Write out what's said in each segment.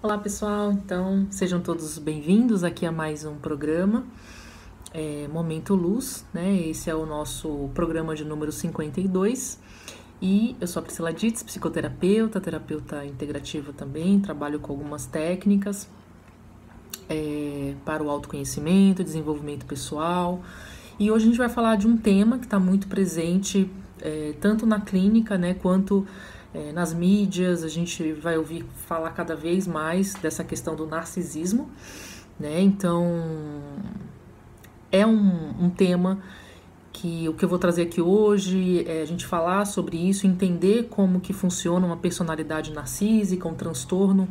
Olá pessoal, então sejam todos bem-vindos aqui a mais um programa é, Momento Luz, né? Esse é o nosso programa de número 52 e eu sou a Priscila Dits, psicoterapeuta, terapeuta integrativa também, trabalho com algumas técnicas é, para o autoconhecimento, desenvolvimento pessoal e hoje a gente vai falar de um tema que está muito presente é, tanto na clínica, né, quanto é, nas mídias, a gente vai ouvir falar cada vez mais dessa questão do narcisismo, né? Então é um, um tema que o que eu vou trazer aqui hoje é a gente falar sobre isso, entender como que funciona uma personalidade narcísica, um transtorno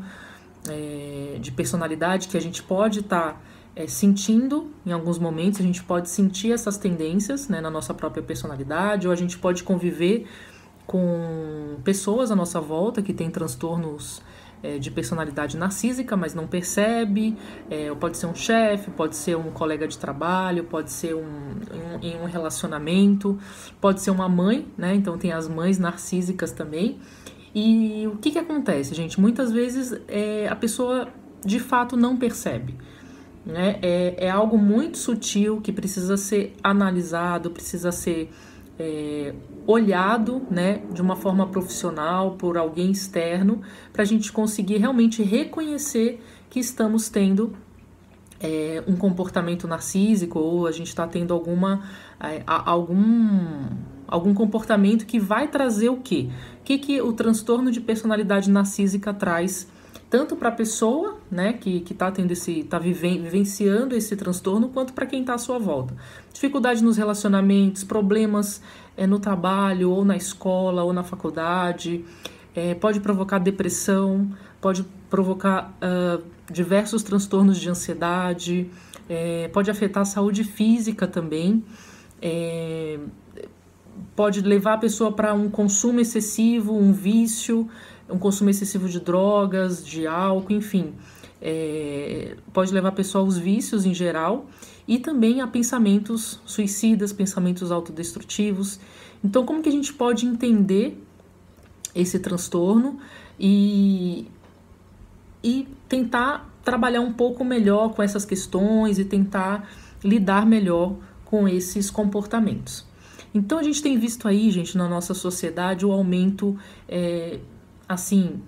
é, de personalidade que a gente pode estar tá, é, sentindo em alguns momentos, a gente pode sentir essas tendências né, na nossa própria personalidade, ou a gente pode conviver com pessoas à nossa volta que têm transtornos é, de personalidade narcísica, mas não percebe. É, pode ser um chefe, pode ser um colega de trabalho, pode ser um, um, em um relacionamento, pode ser uma mãe, né? Então tem as mães narcísicas também. E o que, que acontece, gente? Muitas vezes é, a pessoa de fato não percebe. Né? É, é algo muito sutil que precisa ser analisado, precisa ser é, olhado né, de uma forma profissional por alguém externo para a gente conseguir realmente reconhecer que estamos tendo é, um comportamento narcísico ou a gente está tendo alguma é, algum algum comportamento que vai trazer o quê? O que, que o transtorno de personalidade narcísica traz tanto para a pessoa né, que está tendo esse, está vivenciando esse transtorno, quanto para quem está à sua volta. Dificuldade nos relacionamentos, problemas é, no trabalho, ou na escola, ou na faculdade, é, pode provocar depressão, pode provocar uh, diversos transtornos de ansiedade, é, pode afetar a saúde física também. pode levar a pessoa para um consumo excessivo, um vício, um consumo excessivo de drogas, de álcool, enfim. É, pode levar a pessoa aos vícios em geral e também a pensamentos suicidas, pensamentos autodestrutivos. Então, como que a gente pode entender esse transtorno e, e tentar trabalhar um pouco melhor com essas questões e tentar lidar melhor com esses comportamentos? Então, a gente tem visto aí, gente, na nossa sociedade o aumento. É, assim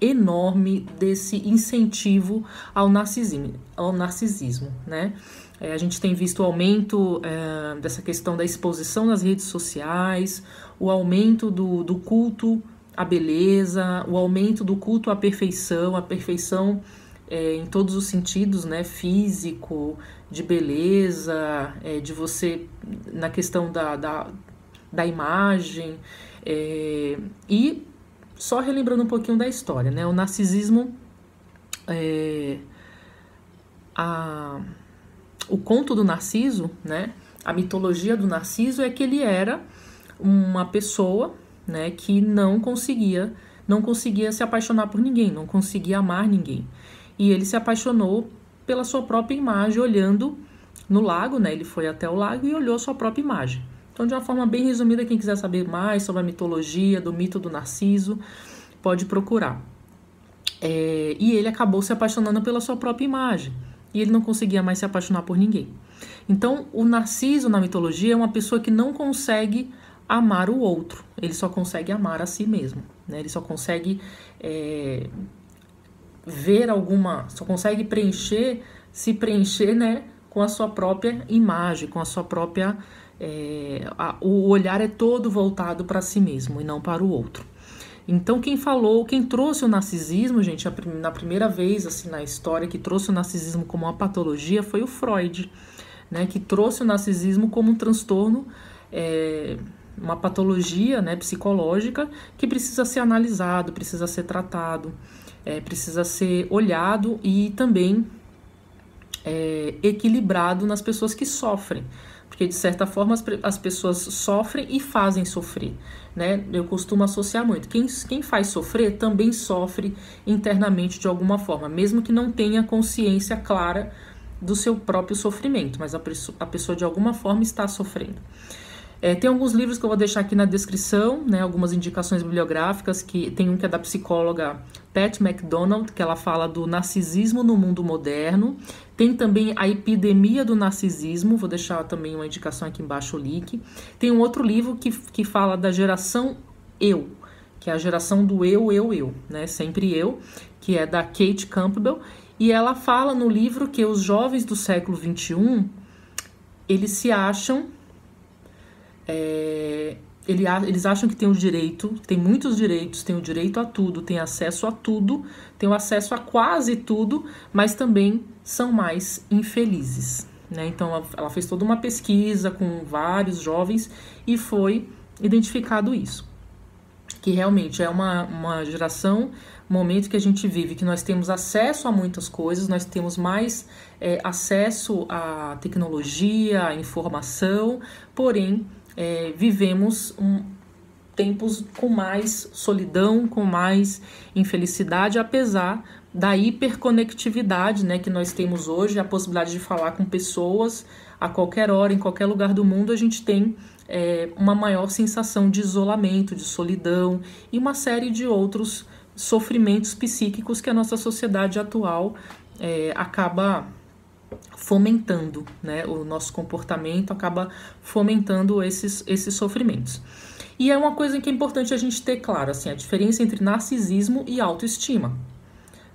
enorme desse incentivo ao narcisismo, ao narcisismo né? É, a gente tem visto o aumento é, dessa questão da exposição nas redes sociais, o aumento do, do culto à beleza, o aumento do culto à perfeição, a perfeição é, em todos os sentidos, né? Físico, de beleza, é, de você na questão da, da, da imagem. É, e só relembrando um pouquinho da história, né? O narcisismo. É, a, o conto do Narciso, né? A mitologia do Narciso é que ele era uma pessoa, né, que não conseguia, não conseguia se apaixonar por ninguém, não conseguia amar ninguém. E ele se apaixonou pela sua própria imagem olhando no lago, né? Ele foi até o lago e olhou sua própria imagem. Então, de uma forma bem resumida, quem quiser saber mais sobre a mitologia do mito do Narciso, pode procurar. É, e ele acabou se apaixonando pela sua própria imagem. E ele não conseguia mais se apaixonar por ninguém. Então, o Narciso na mitologia é uma pessoa que não consegue amar o outro. Ele só consegue amar a si mesmo. Né? Ele só consegue é, ver alguma. Só consegue preencher, se preencher né, com a sua própria imagem, com a sua própria é, a, o olhar é todo voltado para si mesmo e não para o outro. Então, quem falou, quem trouxe o narcisismo, gente, a, na primeira vez assim na história que trouxe o narcisismo como uma patologia foi o Freud, né, que trouxe o narcisismo como um transtorno, é, uma patologia né, psicológica que precisa ser analisado, precisa ser tratado, é, precisa ser olhado e também é, equilibrado nas pessoas que sofrem porque de certa forma as, as pessoas sofrem e fazem sofrer. Né? Eu costumo associar muito. Quem, quem faz sofrer também sofre internamente de alguma forma, mesmo que não tenha consciência clara do seu próprio sofrimento, mas a, a pessoa de alguma forma está sofrendo. É, tem alguns livros que eu vou deixar aqui na descrição, né, algumas indicações bibliográficas, que tem um que é da psicóloga Pat MacDonald, que ela fala do narcisismo no mundo moderno. Tem também a epidemia do narcisismo, vou deixar também uma indicação aqui embaixo o link. Tem um outro livro que, que fala da geração eu, que é a geração do eu, eu, eu, né? Sempre eu, que é da Kate Campbell. E ela fala no livro que os jovens do século XXI, eles se acham é, ele, eles acham que tem o direito, tem muitos direitos, tem o direito a tudo, tem acesso a tudo, tem o acesso a quase tudo, mas também são mais infelizes. Né? Então ela fez toda uma pesquisa com vários jovens e foi identificado isso. Que realmente é uma, uma geração, momento que a gente vive, que nós temos acesso a muitas coisas, nós temos mais é, acesso à tecnologia, à informação, porém é, vivemos um, tempos com mais solidão, com mais infelicidade, apesar da hiperconectividade né, que nós temos hoje, a possibilidade de falar com pessoas a qualquer hora, em qualquer lugar do mundo, a gente tem é, uma maior sensação de isolamento, de solidão e uma série de outros sofrimentos psíquicos que a nossa sociedade atual é, acaba fomentando, né? O nosso comportamento acaba fomentando esses, esses sofrimentos. E é uma coisa que é importante a gente ter claro, assim, a diferença entre narcisismo e autoestima.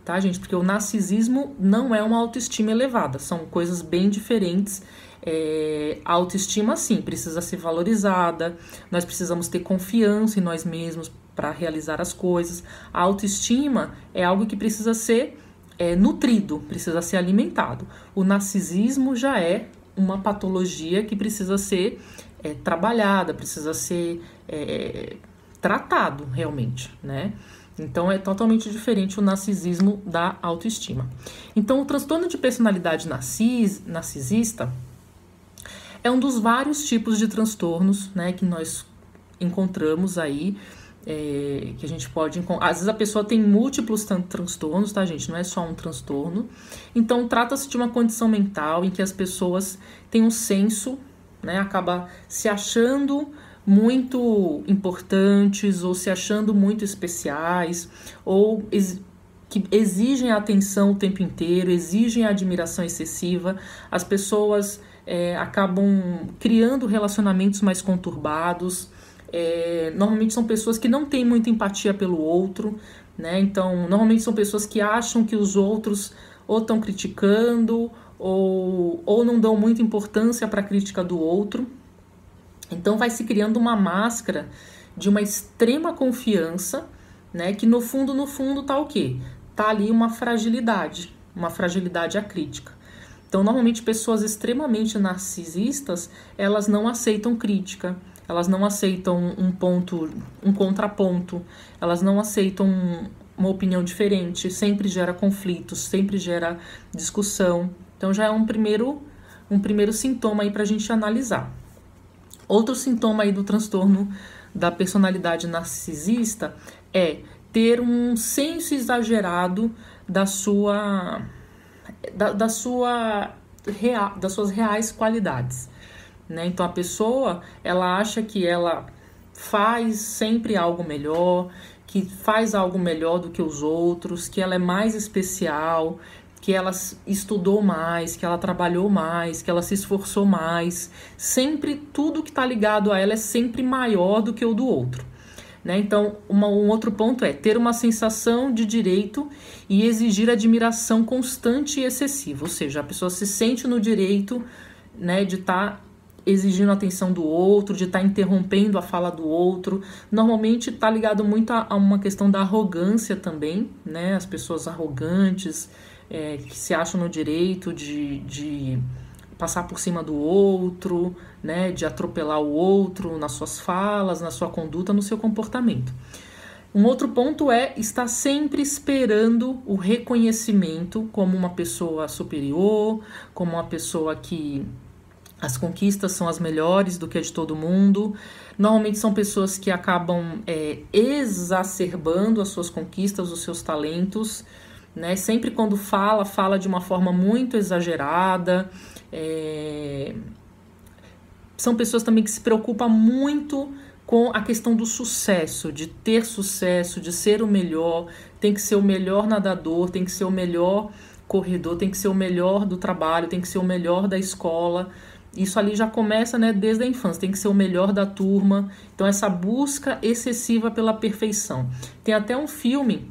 Tá, gente? Porque o narcisismo não é uma autoestima elevada, são coisas bem diferentes. É, a autoestima, sim, precisa ser valorizada, nós precisamos ter confiança em nós mesmos para realizar as coisas. A autoestima é algo que precisa ser é, nutrido, precisa ser alimentado. O narcisismo já é uma patologia que precisa ser é, trabalhada, precisa ser é, tratado realmente, né? Então é totalmente diferente o narcisismo da autoestima. Então o transtorno de personalidade narcis, narcisista é um dos vários tipos de transtornos, né, que nós encontramos aí é, que a gente pode encontrar. Às vezes a pessoa tem múltiplos transtornos, tá, gente? Não é só um transtorno. Então, trata-se de uma condição mental em que as pessoas têm um senso, né? Acaba se achando muito importantes ou se achando muito especiais ou ex que exigem atenção o tempo inteiro, exigem admiração excessiva. As pessoas é, acabam criando relacionamentos mais conturbados, é, normalmente são pessoas que não têm muita empatia pelo outro, né? Então, normalmente são pessoas que acham que os outros ou estão criticando ou, ou não dão muita importância para a crítica do outro. Então, vai se criando uma máscara de uma extrema confiança, né? Que no fundo, no fundo, tá o quê? Tá ali uma fragilidade, uma fragilidade à crítica. Então, normalmente pessoas extremamente narcisistas, elas não aceitam crítica, elas não aceitam um ponto, um contraponto, elas não aceitam uma opinião diferente, sempre gera conflitos, sempre gera discussão. Então já é um primeiro um primeiro sintoma aí para a gente analisar. Outro sintoma aí do transtorno da personalidade narcisista é ter um senso exagerado da sua da, da sua real, das suas reais qualidades. Né? Então a pessoa ela acha que ela faz sempre algo melhor, que faz algo melhor do que os outros, que ela é mais especial, que ela estudou mais, que ela trabalhou mais, que ela se esforçou mais. Sempre tudo que está ligado a ela é sempre maior do que o do outro. Né? Então, uma, um outro ponto é ter uma sensação de direito e exigir admiração constante e excessiva. Ou seja, a pessoa se sente no direito né, de estar tá exigindo a atenção do outro, de estar tá interrompendo a fala do outro. Normalmente está ligado muito a, a, uma questão da arrogância também, né? As pessoas arrogantes, é, que se acham no direito de, de passar por cima do outro, né? De atropelar o outro nas suas falas, na sua conduta, no seu comportamento. Um outro ponto é estar sempre esperando o reconhecimento como uma pessoa superior, como uma pessoa que as conquistas são as melhores do que a de todo mundo. Normalmente são pessoas que acabam é, exacerbando as suas conquistas, os seus talentos. Né? Sempre quando fala, fala de uma forma muito exagerada. É... São pessoas também que se preocupam muito com a questão do sucesso, de ter sucesso, de ser o melhor, tem que ser o melhor nadador, tem que ser o melhor corredor, tem que ser o melhor do trabalho, tem que ser o melhor da escola. Isso ali já começa né, desde a infância, tem que ser o melhor da turma. Então, essa busca excessiva pela perfeição. Tem até um filme,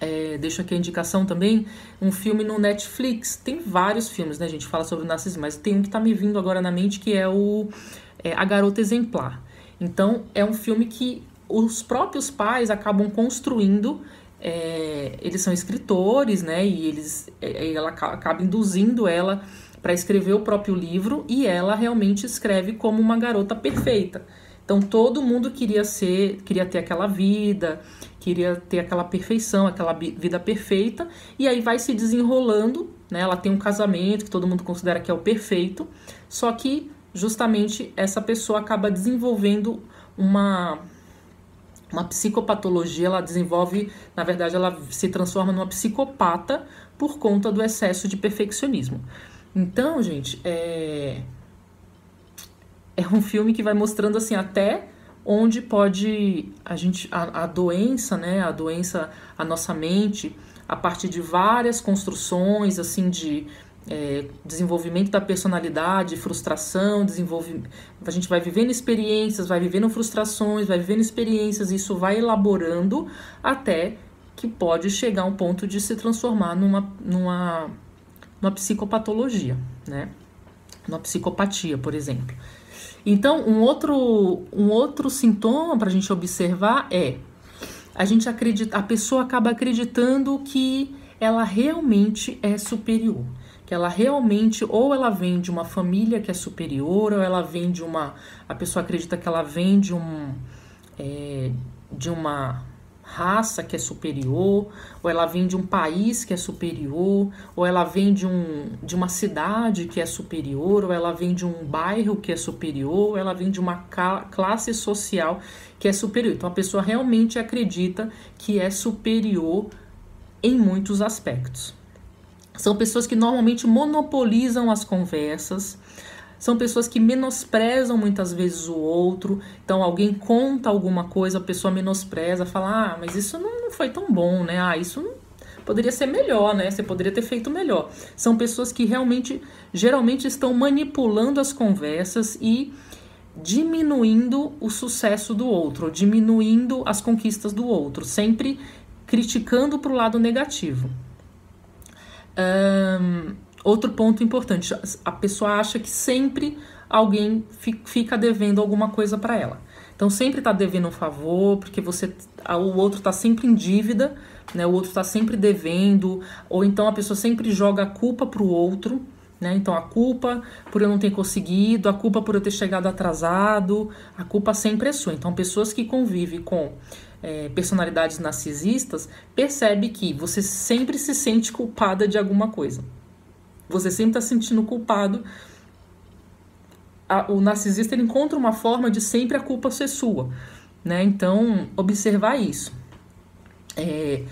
é, deixo aqui a indicação também, um filme no Netflix. Tem vários filmes, né, gente? Fala sobre o narcisismo, mas tem um que está me vindo agora na mente que é o é, A Garota Exemplar. Então, é um filme que os próprios pais acabam construindo é, eles são escritores, né? E eles, é, ela acaba induzindo ela para escrever o próprio livro e ela realmente escreve como uma garota perfeita. Então todo mundo queria ser, queria ter aquela vida, queria ter aquela perfeição, aquela vida perfeita, e aí vai se desenrolando, né? Ela tem um casamento que todo mundo considera que é o perfeito, só que justamente essa pessoa acaba desenvolvendo uma uma psicopatologia, ela desenvolve, na verdade, ela se transforma numa psicopata por conta do excesso de perfeccionismo. Então, gente, é é um filme que vai mostrando assim até onde pode a gente a, a, doença, né, a doença, a nossa mente, a partir de várias construções assim de é, desenvolvimento da personalidade, frustração, desenvolvimento, a gente vai vivendo experiências, vai vivendo frustrações, vai vivendo experiências, isso vai elaborando até que pode chegar a um ponto de se transformar numa, numa uma psicopatologia, né? Uma psicopatia, por exemplo. Então, um outro, um outro sintoma para a gente observar é a gente acredita, a pessoa acaba acreditando que ela realmente é superior, que ela realmente ou ela vem de uma família que é superior, ou ela vem de uma, a pessoa acredita que ela vem de um é, de uma raça que é superior, ou ela vem de um país que é superior, ou ela vem de, um, de uma cidade que é superior, ou ela vem de um bairro que é superior, ou ela vem de uma classe social que é superior. Então a pessoa realmente acredita que é superior em muitos aspectos. São pessoas que normalmente monopolizam as conversas, são pessoas que menosprezam muitas vezes o outro. Então, alguém conta alguma coisa, a pessoa menospreza, fala: Ah, mas isso não, não foi tão bom, né? Ah, isso não poderia ser melhor, né? Você poderia ter feito melhor. São pessoas que realmente, geralmente, estão manipulando as conversas e diminuindo o sucesso do outro, diminuindo as conquistas do outro, sempre criticando para o lado negativo. Um, Outro ponto importante: a pessoa acha que sempre alguém fica devendo alguma coisa para ela. Então sempre está devendo um favor, porque você o outro está sempre em dívida, né? O outro está sempre devendo, ou então a pessoa sempre joga a culpa pro outro, né? Então a culpa por eu não ter conseguido, a culpa por eu ter chegado atrasado, a culpa sempre é sua. Então pessoas que convivem com é, personalidades narcisistas percebe que você sempre se sente culpada de alguma coisa. Você sempre está se sentindo culpado. A, o narcisista ele encontra uma forma de sempre a culpa ser sua. Né? Então, observar isso. É,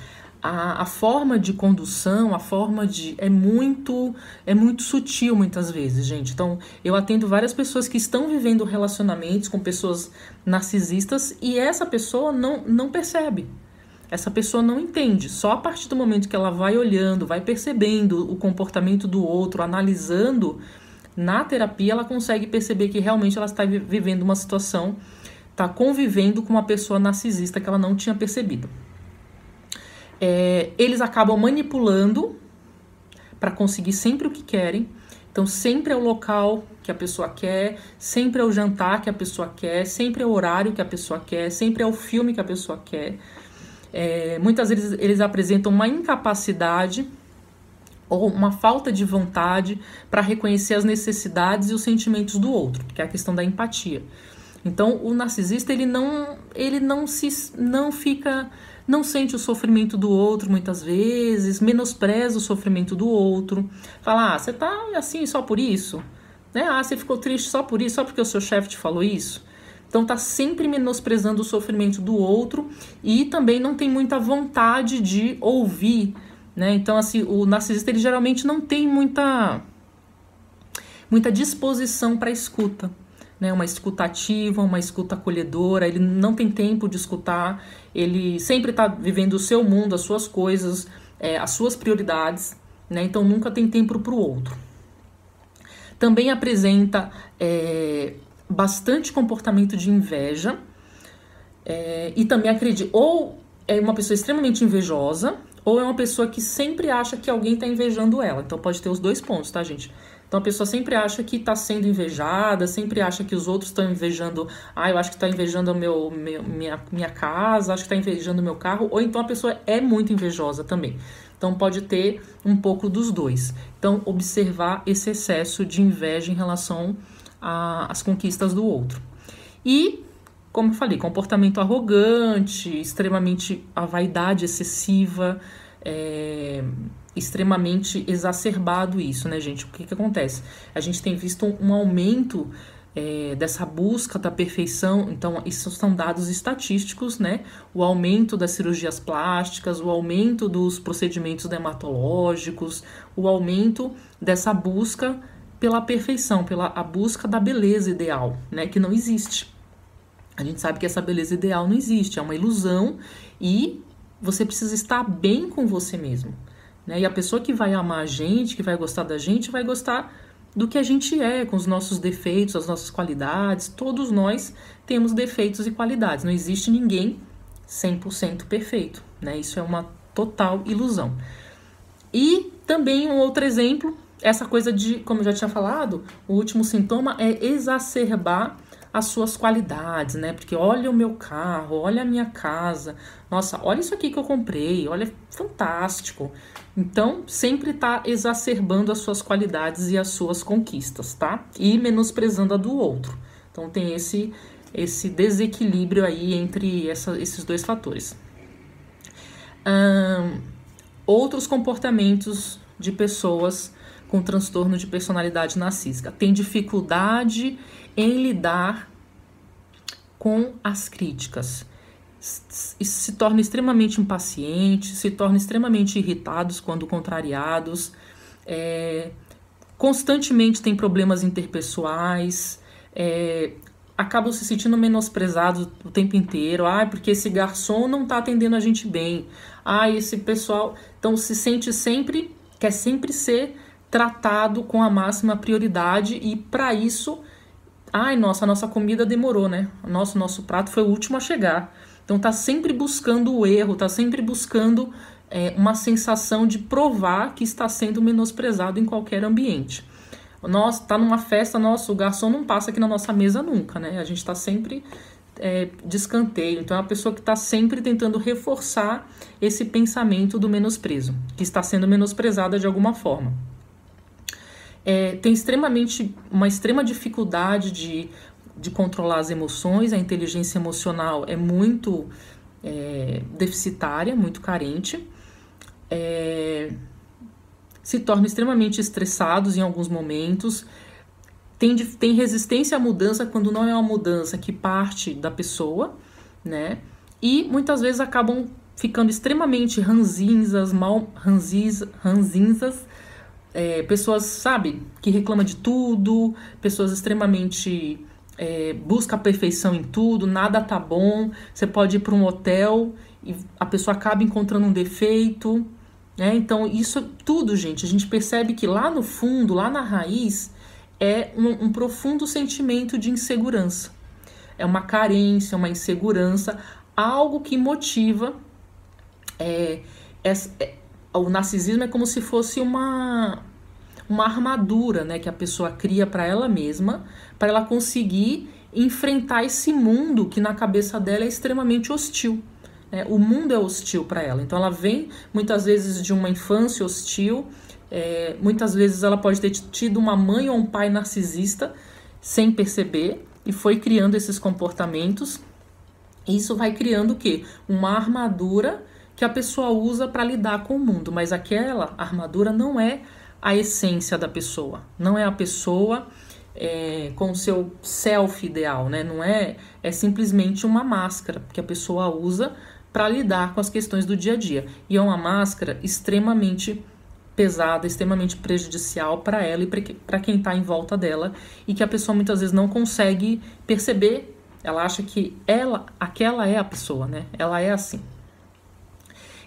a, a, forma de condução, a forma de. é muito é muito sutil muitas vezes, gente. Então, eu atendo várias pessoas que estão vivendo relacionamentos com pessoas narcisistas e essa pessoa não, não percebe essa pessoa não entende. Só a partir do momento que ela vai olhando, vai percebendo o comportamento do outro, analisando na terapia, ela consegue perceber que realmente ela está vivendo uma situação, está convivendo com uma pessoa narcisista que ela não tinha percebido. É, eles acabam manipulando para conseguir sempre o que querem. Então, sempre é o local que a pessoa quer, sempre é o jantar que a pessoa quer, sempre é o horário que a pessoa quer, sempre é o filme que a pessoa quer. É, muitas vezes eles apresentam uma incapacidade ou uma falta de vontade para reconhecer as necessidades e os sentimentos do outro, que é a questão da empatia. Então, o narcisista ele não ele não se não fica não sente o sofrimento do outro muitas vezes, menospreza o sofrimento do outro, fala: "Ah, você tá assim só por isso?" Né? "Ah, você ficou triste só por isso, só porque o seu chefe te falou isso?" Então tá sempre menosprezando o sofrimento do outro e também não tem muita vontade de ouvir, né? Então assim, o narcisista ele geralmente não tem muita muita disposição para escuta, né? Uma escutativa, uma escuta acolhedora, ele não tem tempo de escutar, ele sempre está vivendo o seu mundo, as suas coisas, é, as suas prioridades, né? Então nunca tem tempo para o outro. Também apresenta é, bastante comportamento de inveja é, e também acredito ou é uma pessoa extremamente invejosa ou é uma pessoa que sempre acha que alguém está invejando ela. Então pode ter os dois pontos, tá, gente? Então a pessoa sempre acha que está sendo invejada, sempre acha que os outros estão invejando. Ah, eu acho que está invejando meu, meu, minha, minha casa, acho que está invejando meu carro. Ou então a pessoa é muito invejosa também. Então pode ter um pouco dos dois. Então observar esse excesso de inveja em relação a, as conquistas do outro. E, como eu falei, comportamento arrogante, extremamente a vaidade excessiva, é, extremamente exacerbado isso, né, gente? O que, que acontece? A gente tem visto um, aumento é, dessa busca da perfeição, então isso são dados estatísticos, né? O aumento das cirurgias plásticas, o aumento dos procedimentos dermatológicos, o aumento dessa busca pela perfeição, pela a busca da beleza ideal, né, que não existe. A gente sabe que essa beleza ideal não existe, é uma ilusão e você precisa estar bem com você mesmo. Né? E a pessoa que vai amar a gente, que vai gostar da gente, vai gostar do que a gente é, com os nossos defeitos, as nossas qualidades. Todos nós temos defeitos e qualidades. Não existe ninguém 100% perfeito. Né? Isso é uma total ilusão. E também um outro exemplo essa coisa de, como eu já tinha falado, o último sintoma é exacerbar as suas qualidades, né? Porque olha o meu carro, olha a minha casa, nossa, olha isso aqui que eu comprei, olha, fantástico. Então, sempre está exacerbando as suas qualidades e as suas conquistas, tá? E menosprezando a do outro. Então, tem esse, esse desequilíbrio aí entre essa, esses dois fatores. outros comportamentos de pessoas com transtorno de personalidade narcísica, tem dificuldade em lidar com as críticas. Se torna extremamente impaciente, se torna extremamente irritados quando contrariados, é, constantemente tem problemas interpessoais, é, acabam se sentindo menosprezados o tempo inteiro. Ah, porque esse garçom não está atendendo a gente bem. Ah, esse pessoal. Então se sente sempre, quer sempre ser tratado com a máxima prioridade e para isso, ai nossa, a nossa comida demorou, né? Nosso nosso prato foi o último a chegar. Então tá sempre buscando o erro, tá sempre buscando é, uma sensação de provar que está sendo menosprezado em qualquer ambiente. Nós tá numa festa, nosso o garçom não passa aqui na nossa mesa nunca, né? A gente está sempre é, de escanteio. Então, é uma pessoa que está sempre tentando reforçar esse pensamento do menosprezo, que está sendo menosprezada de alguma forma é, tem extremamente uma extrema dificuldade de, de controlar as emoções, a inteligência emocional é muito é, deficitária, muito carente, é, se torna extremamente estressados em alguns momentos, tem, tem resistência à mudança quando não é uma mudança que parte da pessoa, né? E muitas vezes acabam ficando extremamente ranzinzas, mal ranziz, ranzinzas, é, pessoas, sabe, que reclama de tudo, pessoas extremamente é, busca a perfeição em tudo, nada tá bom. Você pode ir para um hotel e a pessoa acaba encontrando um defeito. Né? Então, isso tudo, gente, a gente percebe que lá no fundo, lá na raiz, é um, um profundo sentimento de insegurança. É uma carência, uma insegurança, algo que motiva é, essa, é, o narcisismo é como se fosse uma uma armadura, né, que a pessoa cria para ela mesma, para ela conseguir enfrentar esse mundo que na cabeça dela é extremamente hostil. Né? O mundo é hostil para ela. Então ela vem muitas vezes de uma infância hostil. É, muitas vezes ela pode ter tido uma mãe ou um pai narcisista sem perceber e foi criando esses comportamentos. Isso vai criando o quê? Uma armadura que a pessoa usa para lidar com o mundo, mas aquela armadura não é a essência da pessoa, não é a pessoa é, com o seu self ideal, né? Não é, é simplesmente uma máscara que a pessoa usa para lidar com as questões do dia a dia. E é uma máscara extremamente pesada, extremamente prejudicial para ela e para quem está em volta dela e que a pessoa muitas vezes não consegue perceber. Ela acha que ela, aquela é a pessoa, né? Ela é assim.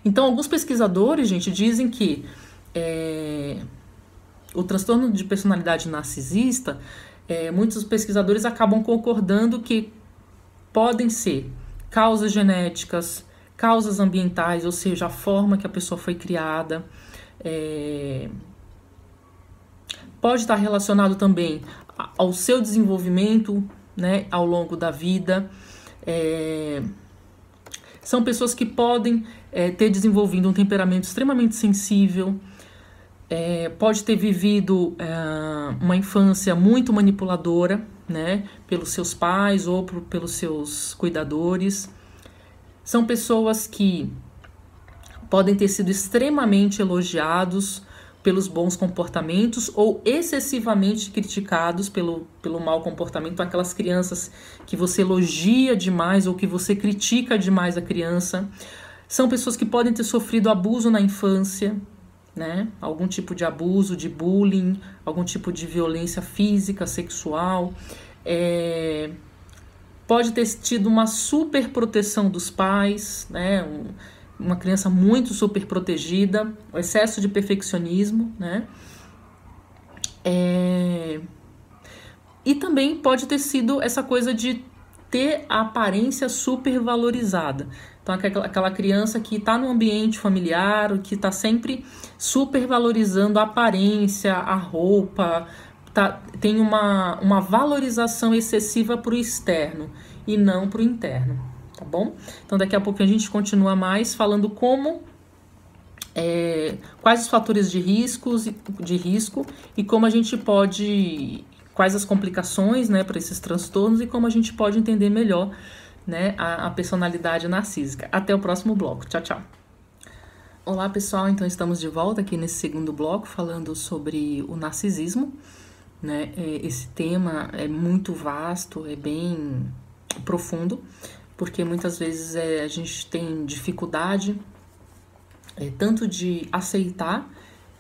Então, alguns pesquisadores, gente, dizem que é, o transtorno de personalidade narcisista, é, muitos pesquisadores acabam concordando que podem ser causas genéticas, causas ambientais, ou seja, a forma que a pessoa foi criada. É, pode estar relacionado também ao seu desenvolvimento né, ao longo da vida. É, são pessoas que podem é, ter desenvolvido um temperamento extremamente sensível, é, pode ter vivido é, uma infância muito manipuladora, né, pelos seus pais ou por, pelos seus cuidadores. São pessoas que podem ter sido extremamente elogiados pelos bons comportamentos ou excessivamente criticados pelo, pelo mau comportamento, aquelas crianças que você elogia demais ou que você critica demais a criança. São pessoas que podem ter sofrido abuso na infância, né? Algum tipo de abuso, de bullying, algum tipo de violência física, sexual. É... Pode ter tido uma super proteção dos pais, né? Um uma criança muito super protegida, o excesso de perfeccionismo, né? É... E também pode ter sido essa coisa de ter a aparência super valorizada. Então, aquela criança que está no ambiente familiar, que está sempre super valorizando a aparência, a roupa, tá, tem uma, uma valorização excessiva para o externo e não para o interno tá bom? Então daqui a pouco a gente continua mais falando como é, quais os fatores de riscos de risco e como a gente pode quais as complicações né para esses transtornos e como a gente pode entender melhor né a, a personalidade narcísica até o próximo bloco tchau tchau olá pessoal então estamos de volta aqui nesse segundo bloco falando sobre o narcisismo né é, esse tema é muito vasto é bem profundo porque muitas vezes é, a gente tem dificuldade é, tanto de aceitar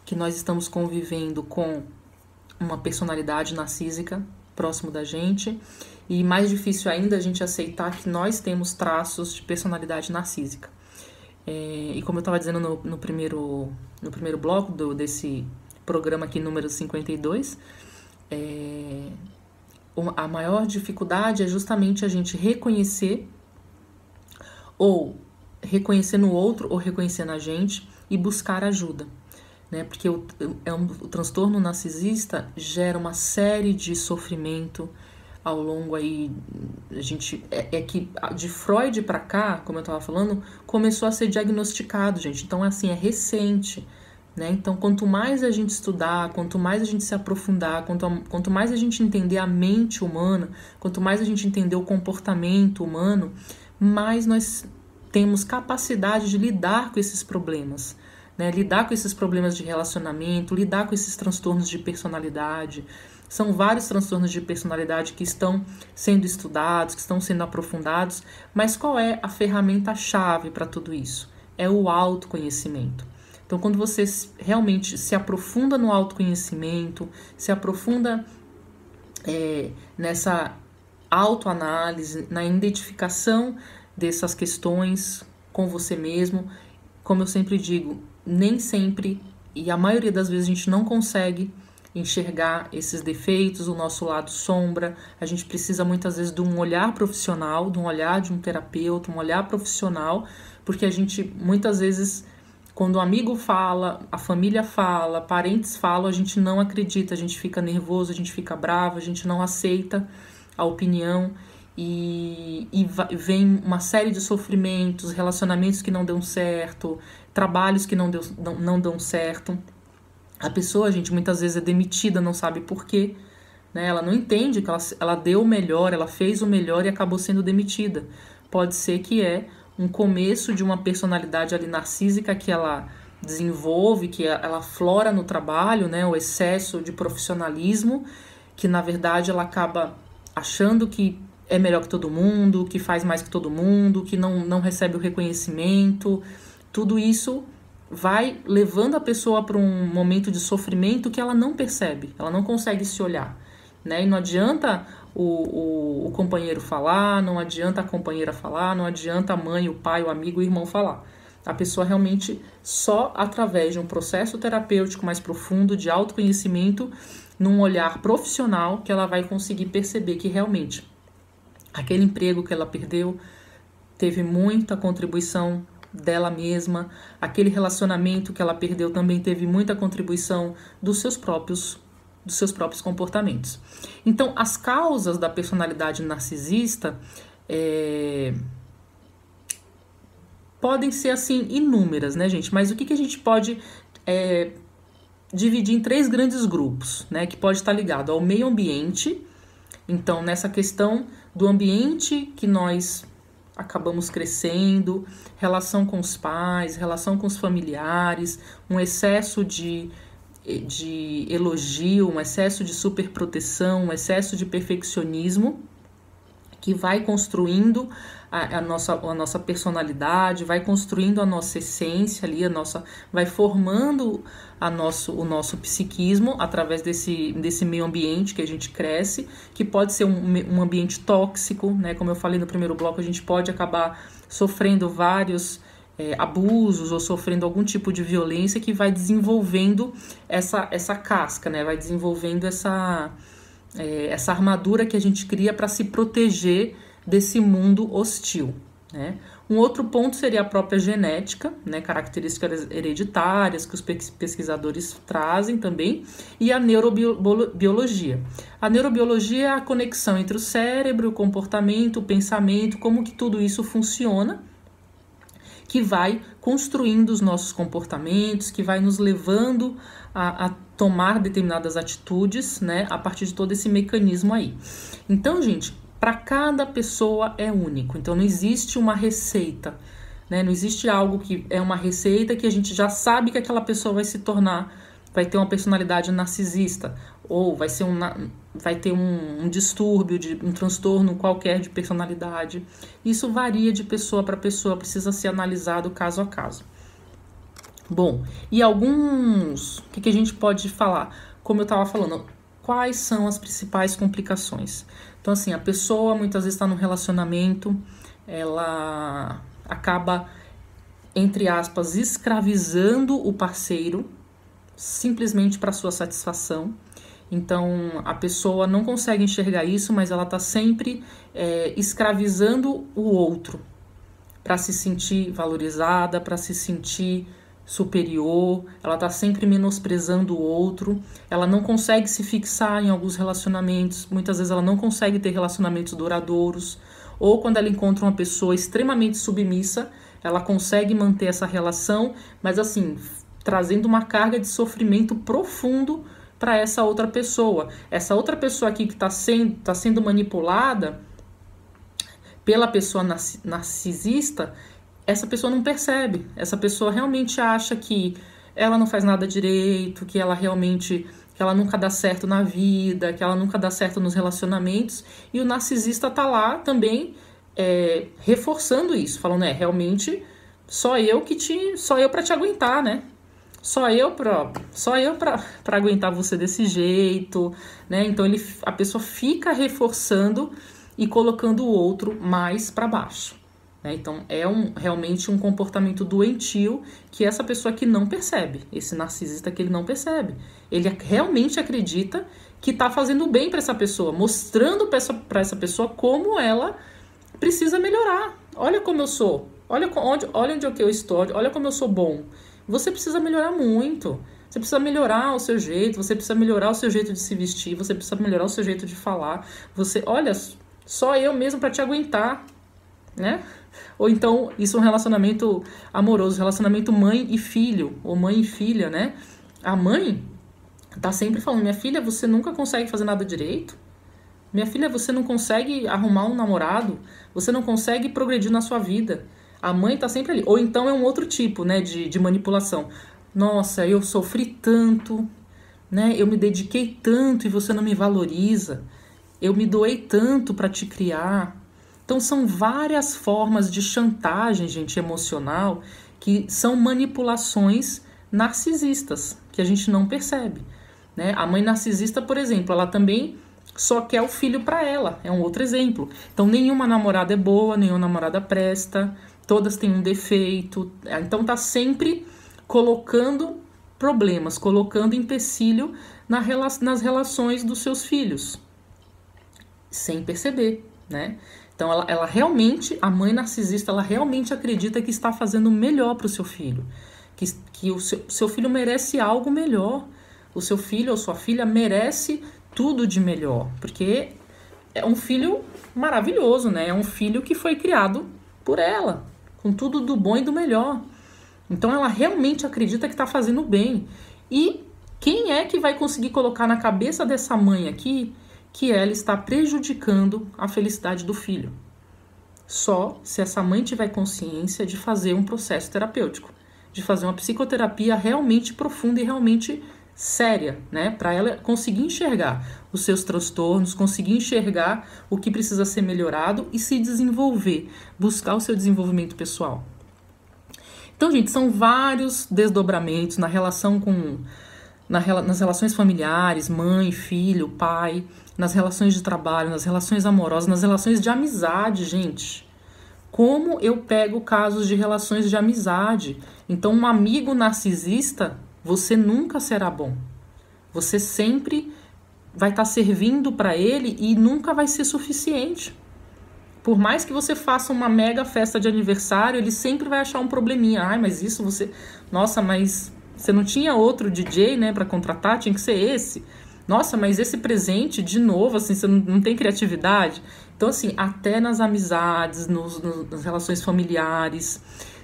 que nós estamos convivendo com uma personalidade narcísica próximo da gente e mais difícil ainda a gente aceitar que nós temos traços de personalidade narcísica. É, e como eu estava dizendo no, no, primeiro, no primeiro bloco do, desse programa aqui, número 52, é, a maior dificuldade é justamente a gente reconhecer ou reconhecendo o outro ou reconhecendo a gente e buscar ajuda. Né? Porque o, é um, o transtorno narcisista gera uma série de sofrimento ao longo aí. A gente. É, é que de Freud para cá, como eu estava falando, começou a ser diagnosticado, gente. Então, é assim, é recente. Né? Então, quanto mais a gente estudar, quanto mais a gente se aprofundar, quanto, a, quanto mais a gente entender a mente humana, quanto mais a gente entender o comportamento humano, mais nós temos capacidade de lidar com esses problemas. Né? Lidar com esses problemas de relacionamento, lidar com esses transtornos de personalidade. São vários transtornos de personalidade que estão sendo estudados, que estão sendo aprofundados, mas qual é a ferramenta-chave para tudo isso? É o autoconhecimento. Então, quando você realmente se aprofunda no autoconhecimento, se aprofunda é, nessa autoanálise, na identificação dessas questões com você mesmo. Como eu sempre digo, nem sempre e a maioria das vezes a gente não consegue enxergar esses defeitos, o nosso lado sombra. A gente precisa muitas vezes de um olhar profissional, de um olhar de um terapeuta, um olhar profissional, porque a gente muitas vezes quando o um amigo fala, a família fala, parentes falam, a gente não acredita, a gente fica nervoso, a gente fica bravo, a gente não aceita a opinião e, e vem uma série de sofrimentos, relacionamentos que não dão certo, trabalhos que não, deu, não, não dão certo. A pessoa, gente, muitas vezes é demitida, não sabe por quê. Né? Ela não entende que ela, ela deu o melhor, ela fez o melhor e acabou sendo demitida. Pode ser que é um começo de uma personalidade ali narcísica que ela desenvolve, que ela flora no trabalho, né? O excesso de profissionalismo, que na verdade ela acaba achando que é melhor que todo mundo, que faz mais que todo mundo, que não, não recebe o reconhecimento. Tudo isso vai levando a pessoa para um momento de sofrimento que ela não percebe, ela não consegue se olhar. Né? E não adianta o, o, o companheiro falar, não adianta a companheira falar, não adianta a mãe, o pai, o amigo, o irmão falar. A pessoa realmente só através de um processo terapêutico mais profundo de autoconhecimento num olhar profissional que ela vai conseguir perceber que realmente aquele emprego que ela perdeu teve muita contribuição dela mesma, aquele relacionamento que ela perdeu também teve muita contribuição dos seus próprios dos seus próprios comportamentos. Então, as causas da personalidade narcisista é, podem ser assim inúmeras, né, gente? Mas o que, que a gente pode é, dividir em três grandes grupos, né, que pode estar ligado ao meio ambiente. Então, nessa questão do ambiente que nós acabamos crescendo, relação com os pais, relação com os familiares, um excesso de, de elogio, um excesso de superproteção, um excesso de perfeccionismo que vai construindo a, a, nossa, a nossa personalidade, vai construindo a nossa essência ali, a nossa, vai formando a nosso, o nosso psiquismo através desse, desse meio ambiente que a gente cresce, que pode ser um, um ambiente tóxico, né? Como eu falei no primeiro bloco, a gente pode acabar sofrendo vários é, abusos ou sofrendo algum tipo de violência que vai desenvolvendo essa, essa casca, né? Vai desenvolvendo essa, é, essa armadura que a gente cria para se proteger desse mundo hostil. Né? Um outro ponto seria a própria genética, né, características hereditárias que os pesquisadores trazem também, e a neurobiologia. A neurobiologia é a conexão entre o cérebro, o comportamento, o pensamento, como que tudo isso funciona, que vai construindo os nossos comportamentos, que vai nos levando a, a tomar determinadas atitudes, né, a partir de todo esse mecanismo aí. Então, gente, para cada pessoa é único. Então não existe uma receita, né? Não existe algo que é uma receita que a gente já sabe que aquela pessoa vai se tornar, vai ter uma personalidade narcisista ou vai ser um vai ter um, um distúrbio de um transtorno qualquer de personalidade. Isso varia de pessoa para pessoa, precisa ser analisado caso a caso. Bom, e alguns, o que, que a gente pode falar? Como eu estava falando, quais são as principais complicações? Então, assim, a pessoa muitas vezes está num relacionamento, ela acaba, entre aspas, escravizando o parceiro simplesmente para sua satisfação. Então a pessoa não consegue enxergar isso, mas ela está sempre é, escravizando o outro para se sentir valorizada, para se sentir superior, ela está sempre menosprezando o outro, ela não consegue se fixar em alguns relacionamentos, muitas vezes ela não consegue ter relacionamentos duradouros, ou quando ela encontra uma pessoa extremamente submissa, ela consegue manter essa relação, mas assim, trazendo uma carga de sofrimento profundo para essa outra pessoa. Essa outra pessoa aqui que está sendo, tá sendo manipulada pela pessoa narcisista, essa pessoa não percebe. Essa pessoa realmente acha que ela não faz nada direito, que ela realmente que ela nunca dá certo na vida, que ela nunca dá certo nos relacionamentos, e o narcisista tá lá também é, reforçando isso, falando, é, realmente só eu que te, só eu para te aguentar, né? Só eu pra, só eu para aguentar você desse jeito, né? Então ele a pessoa fica reforçando e colocando o outro mais para baixo. Né? Então é um, realmente um comportamento doentio que essa pessoa que não percebe, esse narcisista que ele não percebe. Ele realmente acredita que está fazendo bem para essa pessoa, mostrando para essa, essa, pessoa como ela precisa melhorar. Olha como eu sou, olha onde, olha onde é eu estou, olha como eu sou bom. Você precisa melhorar muito. Você precisa melhorar o seu jeito, você precisa melhorar o seu jeito de se vestir, você precisa melhorar o seu jeito de falar. Você, olha, só eu mesmo para te aguentar, né? Ou então, isso é um relacionamento amoroso, relacionamento mãe e filho, ou mãe e filha, né? A mãe tá sempre falando: minha filha, você nunca consegue fazer nada direito. Minha filha, você não consegue arrumar um namorado. Você não consegue progredir na sua vida. A mãe tá sempre ali. Ou então é um outro tipo, né, de, de manipulação. Nossa, eu sofri tanto, né? Eu me dediquei tanto e você não me valoriza. Eu me doei tanto para te criar. Então são várias formas de chantagem, gente, emocional, que são manipulações narcisistas, que a gente não percebe. Né? A mãe narcisista, por exemplo, ela também só quer o filho para ela, é um outro exemplo. Então nenhuma namorada é boa, nenhuma namorada presta, todas têm um defeito. É, então tá sempre colocando problemas, colocando empecilho na rela nas relações dos seus filhos, sem perceber, né? Então, ela, ela realmente, a mãe narcisista, ela realmente acredita que está fazendo melhor para o seu filho, que, que o seu, seu filho merece algo melhor, o seu filho ou sua filha merece tudo de melhor, porque é um filho maravilhoso, né? É um filho que foi criado por ela, com tudo do bom e do melhor. Então ela realmente acredita que está fazendo bem. E quem é que vai conseguir colocar na cabeça dessa mãe aqui que ela está prejudicando a felicidade do filho. Só se essa mãe tiver consciência de fazer um processo terapêutico, de fazer uma psicoterapia realmente profunda e realmente séria, né? Para ela conseguir enxergar os seus transtornos, conseguir enxergar o que precisa ser melhorado e se desenvolver, buscar o seu desenvolvimento pessoal. Então, gente, são vários desdobramentos na relação com nas relações familiares, mãe, filho, pai, nas relações de trabalho, nas relações amorosas, nas relações de amizade, gente. Como eu pego casos de relações de amizade? Então, um amigo narcisista, você nunca será bom. Você sempre vai estar tá servindo para ele e nunca vai ser suficiente. Por mais que você faça uma mega festa de aniversário, ele sempre vai achar um probleminha. Ai, mas isso você. Nossa, mas você não tinha outro DJ, né, para contratar, tinha que ser esse. Nossa, mas esse presente, de novo, assim, você não, não tem criatividade. Então, assim, até nas amizades, nos, nos, nas relações familiares.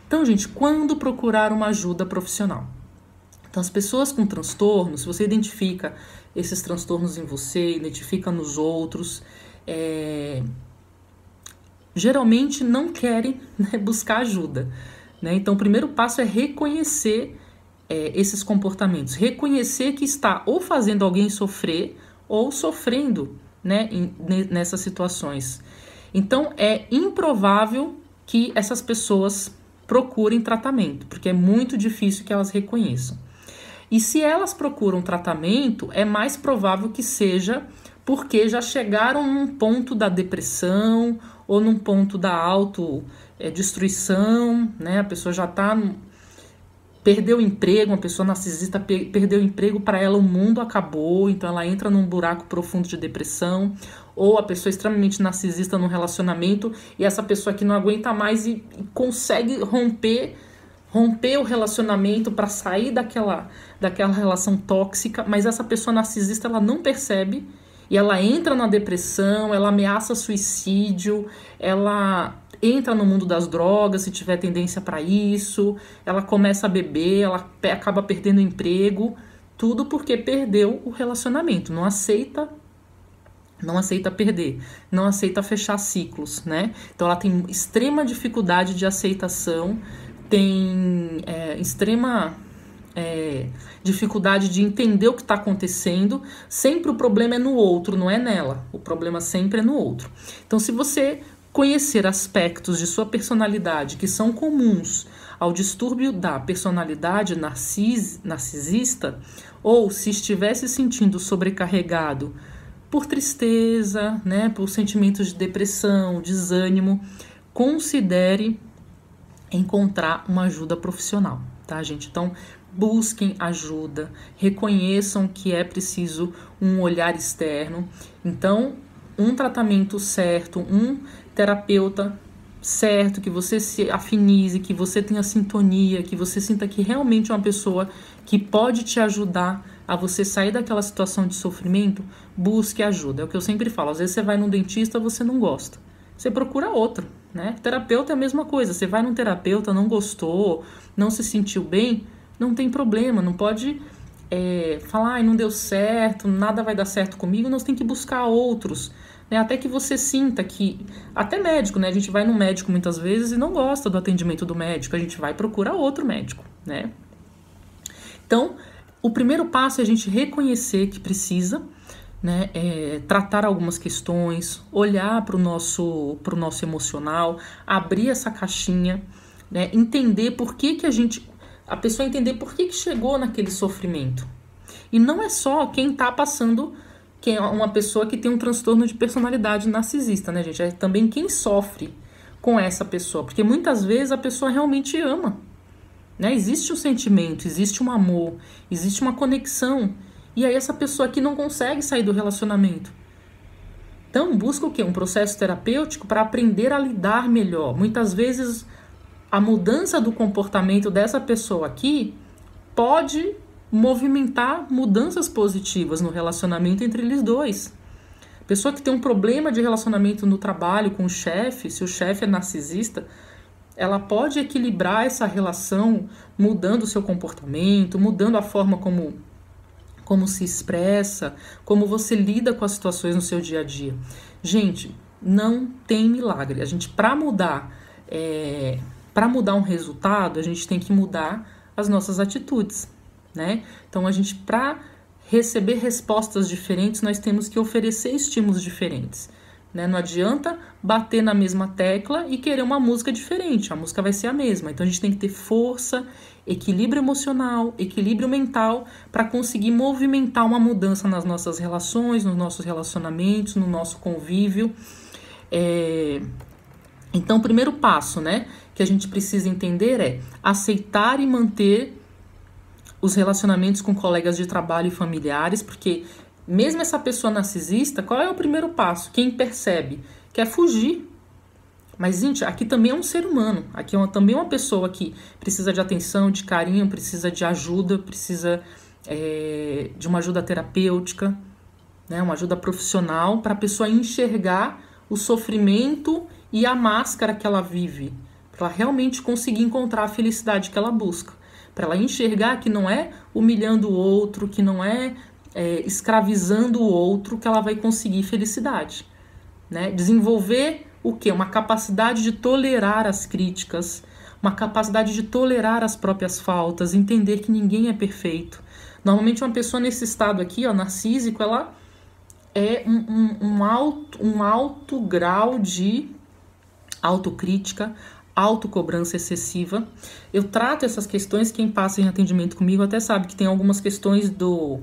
Então, gente, quando procurar uma ajuda profissional? Então, as pessoas com transtornos, se você identifica esses transtornos em você, identifica nos outros, é, geralmente não querem né, buscar ajuda. Né? Então, o primeiro passo é reconhecer é, esses comportamentos. Reconhecer que está ou fazendo alguém sofrer ou sofrendo né, em, nessas situações. Então é improvável que essas pessoas procurem tratamento, porque é muito difícil que elas reconheçam. E se elas procuram tratamento, é mais provável que seja porque já chegaram num ponto da depressão ou num ponto da autodestruição, né? A pessoa já está perdeu o emprego, uma pessoa narcisista perdeu o emprego, para ela o mundo acabou, então ela entra num buraco profundo de depressão, ou a pessoa é extremamente narcisista num relacionamento e essa pessoa que não aguenta mais e, e consegue romper romper o relacionamento para sair daquela daquela relação tóxica, mas essa pessoa narcisista ela não percebe e ela entra na depressão, ela ameaça suicídio, ela entra no mundo das drogas, se tiver tendência para isso, ela começa a beber, ela acaba perdendo o emprego, tudo porque perdeu o relacionamento, não aceita não aceita perder, não aceita fechar ciclos, né? Então ela tem extrema dificuldade de aceitação, tem é, extrema é, dificuldade de entender o que está acontecendo. Sempre o problema é no outro, não é nela. O problema sempre é no outro. Então, se você Conhecer aspectos de sua personalidade que são comuns ao distúrbio da personalidade narcis, narcisista, ou se estivesse sentindo sobrecarregado por tristeza, né, por sentimentos de depressão, desânimo, considere encontrar uma ajuda profissional, tá, gente? Então, busquem ajuda, reconheçam que é preciso um olhar externo. Então, um tratamento certo, um terapeuta certo, que você se afinize, que você tenha sintonia, que você sinta que realmente é uma pessoa que pode te ajudar a você sair daquela situação de sofrimento, busque ajuda. É o que eu sempre falo. Às vezes você vai num dentista, você não gosta. Você procura outro, né? Terapeuta é a mesma coisa. Você vai num terapeuta, não gostou, não se sentiu bem, não tem problema, não pode é, falar, ah, não deu certo, nada vai dar certo comigo, nós tem que buscar outros né? Até que você sinta que. Até médico, né? A gente vai no médico muitas vezes e não gosta do atendimento do médico, a gente vai procurar outro médico, né? Então, o primeiro passo é a gente reconhecer que precisa. Né, é, tratar algumas questões, olhar para o nosso, pro nosso emocional, abrir essa caixinha, né, entender por que, que a gente. A pessoa entender por que, que chegou naquele sofrimento. E não é só quem está passando que é uma pessoa que tem um transtorno de personalidade narcisista, né, gente? É também quem sofre com essa pessoa, porque muitas vezes a pessoa realmente ama, né? Existe um sentimento, existe um amor, existe uma conexão, e aí essa pessoa que não consegue sair do relacionamento. Então, busca o quê? Um processo terapêutico para aprender a lidar melhor. Muitas vezes a mudança do comportamento dessa pessoa aqui pode movimentar mudanças positivas no relacionamento entre eles dois. Pessoa que tem um problema de relacionamento no trabalho com o chefe, se o chefe é narcisista, ela pode equilibrar essa relação mudando o seu comportamento, mudando a forma como como se expressa, como você lida com as situações no seu dia a dia. Gente, não tem milagre. A gente para mudar é, eh, para mudar um resultado, a gente tem que mudar as nossas atitudes né? Então a gente para receber respostas diferentes, nós temos que oferecer estímulos diferentes. Né? Não adianta bater na mesma tecla e querer uma música diferente, a música vai ser a mesma. Então a gente tem que ter força, equilíbrio emocional, equilíbrio mental para conseguir movimentar uma mudança nas nossas relações, nos nossos relacionamentos, no nosso convívio. É... Então, o primeiro passo né, que a gente precisa entender é aceitar e manter os relacionamentos com colegas de trabalho e familiares, porque mesmo essa pessoa narcisista, qual é o primeiro passo? Quem percebe? Quer fugir. Mas, gente, aqui também é um ser humano. Aqui é uma, também uma pessoa que precisa de atenção, de carinho, precisa de ajuda, precisa é, de uma ajuda terapêutica, né, uma ajuda profissional, para a pessoa enxergar o sofrimento e a máscara que ela vive, para ela realmente conseguir encontrar a felicidade que ela busca para ela enxergar que não é humilhando o outro, que não é, é escravizando o outro que ela vai conseguir felicidade. Né? Desenvolver o que? Uma capacidade de tolerar as críticas, uma capacidade de tolerar as próprias faltas, entender que ninguém é perfeito. Normalmente uma pessoa nesse estado aqui, ó, narcísico, ela é um, um, um alto, um alto grau de autocrítica, autocobrança excessiva. Eu trato essas questões, quem passa em atendimento comigo até sabe que tem algumas questões do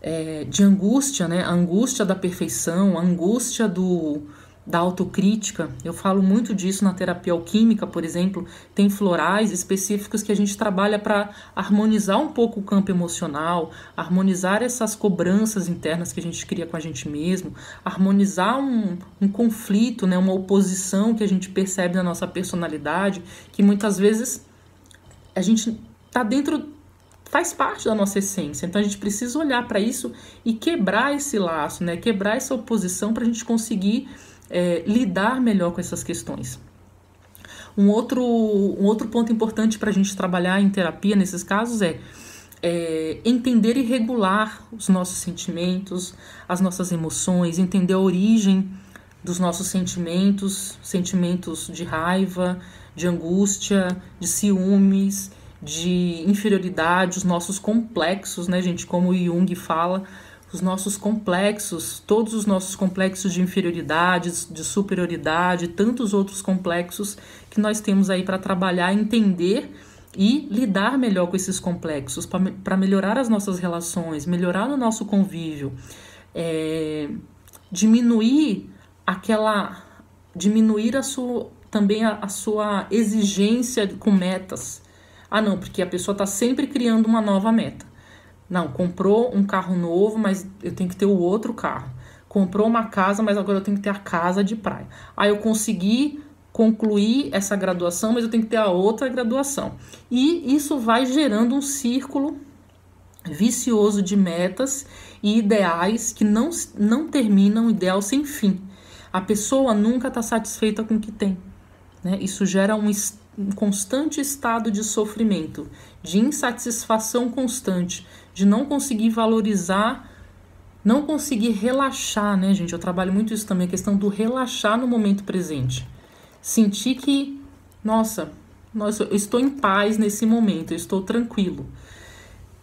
é, de angústia, né? A angústia da perfeição, a angústia do da autocrítica. Eu falo muito disso na terapia alquímica, por exemplo, tem florais específicos que a gente trabalha para harmonizar um pouco o campo emocional, harmonizar essas cobranças internas que a gente cria com a gente mesmo, harmonizar um, um conflito, né, uma oposição que a gente percebe na nossa personalidade, que muitas vezes a gente está dentro faz parte da nossa essência. Então a gente precisa olhar para isso e quebrar esse laço, né? Quebrar essa oposição para a gente conseguir é, lidar melhor com essas questões. Um outro, um outro ponto importante para a gente trabalhar em terapia nesses casos é, é, entender e regular os nossos sentimentos, as nossas emoções, entender a origem dos nossos sentimentos, sentimentos de raiva, de angústia, de ciúmes, de inferioridade, os nossos complexos, né, gente? Como Jung fala, os nossos complexos, todos os nossos complexos de inferioridade, de superioridade, tantos outros complexos que nós temos aí para trabalhar, entender e lidar melhor com esses complexos, para melhorar as nossas relações, melhorar o nosso convívio, é, diminuir aquela. diminuir a sua, também a, a sua exigência com metas. Ah, não, porque a pessoa está sempre criando uma nova meta. Não, comprou um carro novo, mas eu tenho que ter o outro carro. Comprou uma casa, mas agora eu tenho que ter a casa de praia. Aí eu consegui concluir essa graduação, mas eu tenho que ter a outra graduação. E isso vai gerando um círculo vicioso de metas e ideais que não, não terminam, ideal sem fim. A pessoa nunca está satisfeita com o que tem. Né? Isso gera um, um constante estado de sofrimento, de insatisfação constante, de não conseguir valorizar, não conseguir relaxar, né, gente? Eu trabalho muito isso também, a questão do relaxar no momento presente. Sentir que, nossa, nossa, eu estou em paz nesse momento, eu estou tranquilo.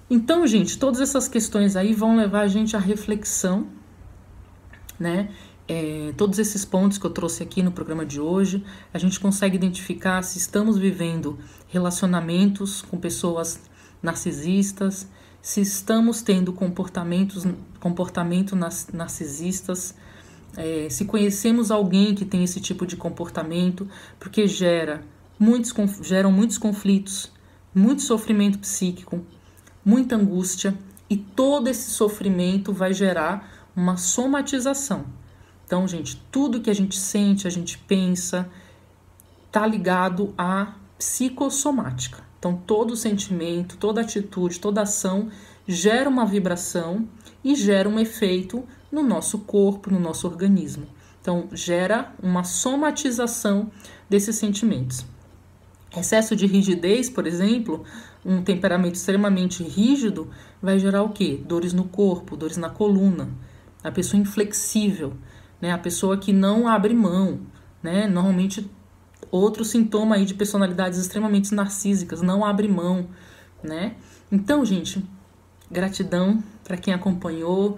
Então, gente, todas essas questões aí vão levar a gente à reflexão, né? É, todos esses pontos que eu trouxe aqui no programa de hoje, a gente consegue identificar se estamos vivendo relacionamentos com pessoas narcisistas, se estamos tendo comportamentos comportamento narcisistas, é, se conhecemos alguém que tem esse tipo de comportamento, porque gera muitos, geram muitos conflitos, muito sofrimento psíquico, muita angústia, e todo esse sofrimento vai gerar uma somatização. Então, gente, tudo que a gente sente, a gente pensa, tá ligado à psicossomática. Então, todo sentimento, toda atitude, toda ação gera uma vibração e gera um efeito no nosso corpo, no nosso organismo. Então, gera uma somatização desses sentimentos. Excesso de rigidez, por exemplo, um temperamento extremamente rígido, vai gerar o quê? Dores no corpo, dores na coluna. A pessoa inflexível, né? a pessoa que não abre mão. Né? Normalmente outro sintoma aí de personalidades extremamente narcísicas, não abre mão, né? Então, gente, gratidão para quem acompanhou.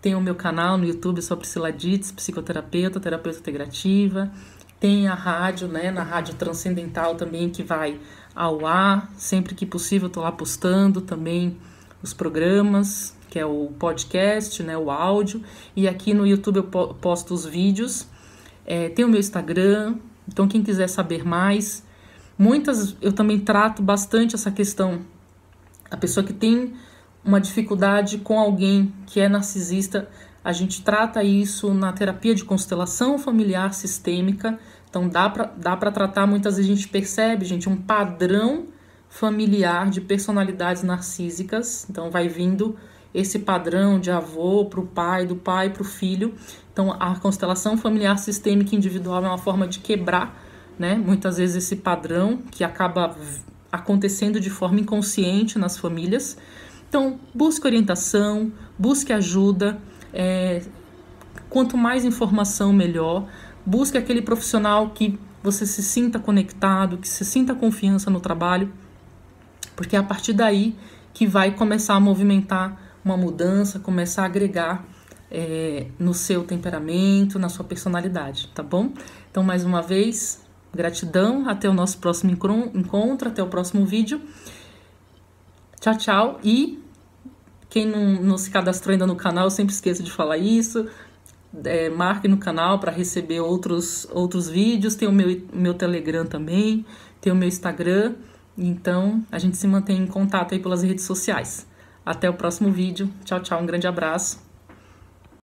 Tem o meu canal no YouTube, é sou Priscila Dites, psicoterapeuta, terapeuta integrativa. Tem a rádio, né, na Rádio Transcendental também, que vai ao ar, sempre que possível, estou lá postando também os programas, que é o podcast, né, o áudio. E aqui no YouTube eu posto os vídeos. É, tem o meu Instagram, então, quem quiser saber mais, muitas eu também trato bastante essa questão. A pessoa que tem uma dificuldade com alguém que é narcisista, a gente trata isso na terapia de constelação familiar sistêmica. Então, dá para dá tratar, muitas vezes a gente percebe, gente, um padrão familiar de personalidades narcísicas. Então, vai vindo esse padrão de avô para o pai, do pai para o filho. Então, a constelação familiar sistêmica individual é uma forma de quebrar, né, muitas vezes esse padrão que acaba acontecendo de forma inconsciente nas famílias. Então, busque orientação, busque ajuda. É, quanto mais informação, melhor. Busque aquele profissional que você se sinta conectado, que se sinta confiança no trabalho, porque é a partir daí que vai começar a movimentar uma mudança, começar a agregar é, no seu temperamento, na sua personalidade, tá bom? Então, mais uma vez, gratidão, até o nosso próximo encontro, até o próximo vídeo. Tchau, tchau. E quem não, não se cadastrou ainda no canal, eu sempre esqueço de falar isso. É, marque no canal para receber outros, outros vídeos. Tem o meu, meu Telegram também, tem o meu Instagram. Então, a gente se mantém em contato aí pelas redes sociais. Até o próximo vídeo. Tchau, tchau. Um grande abraço.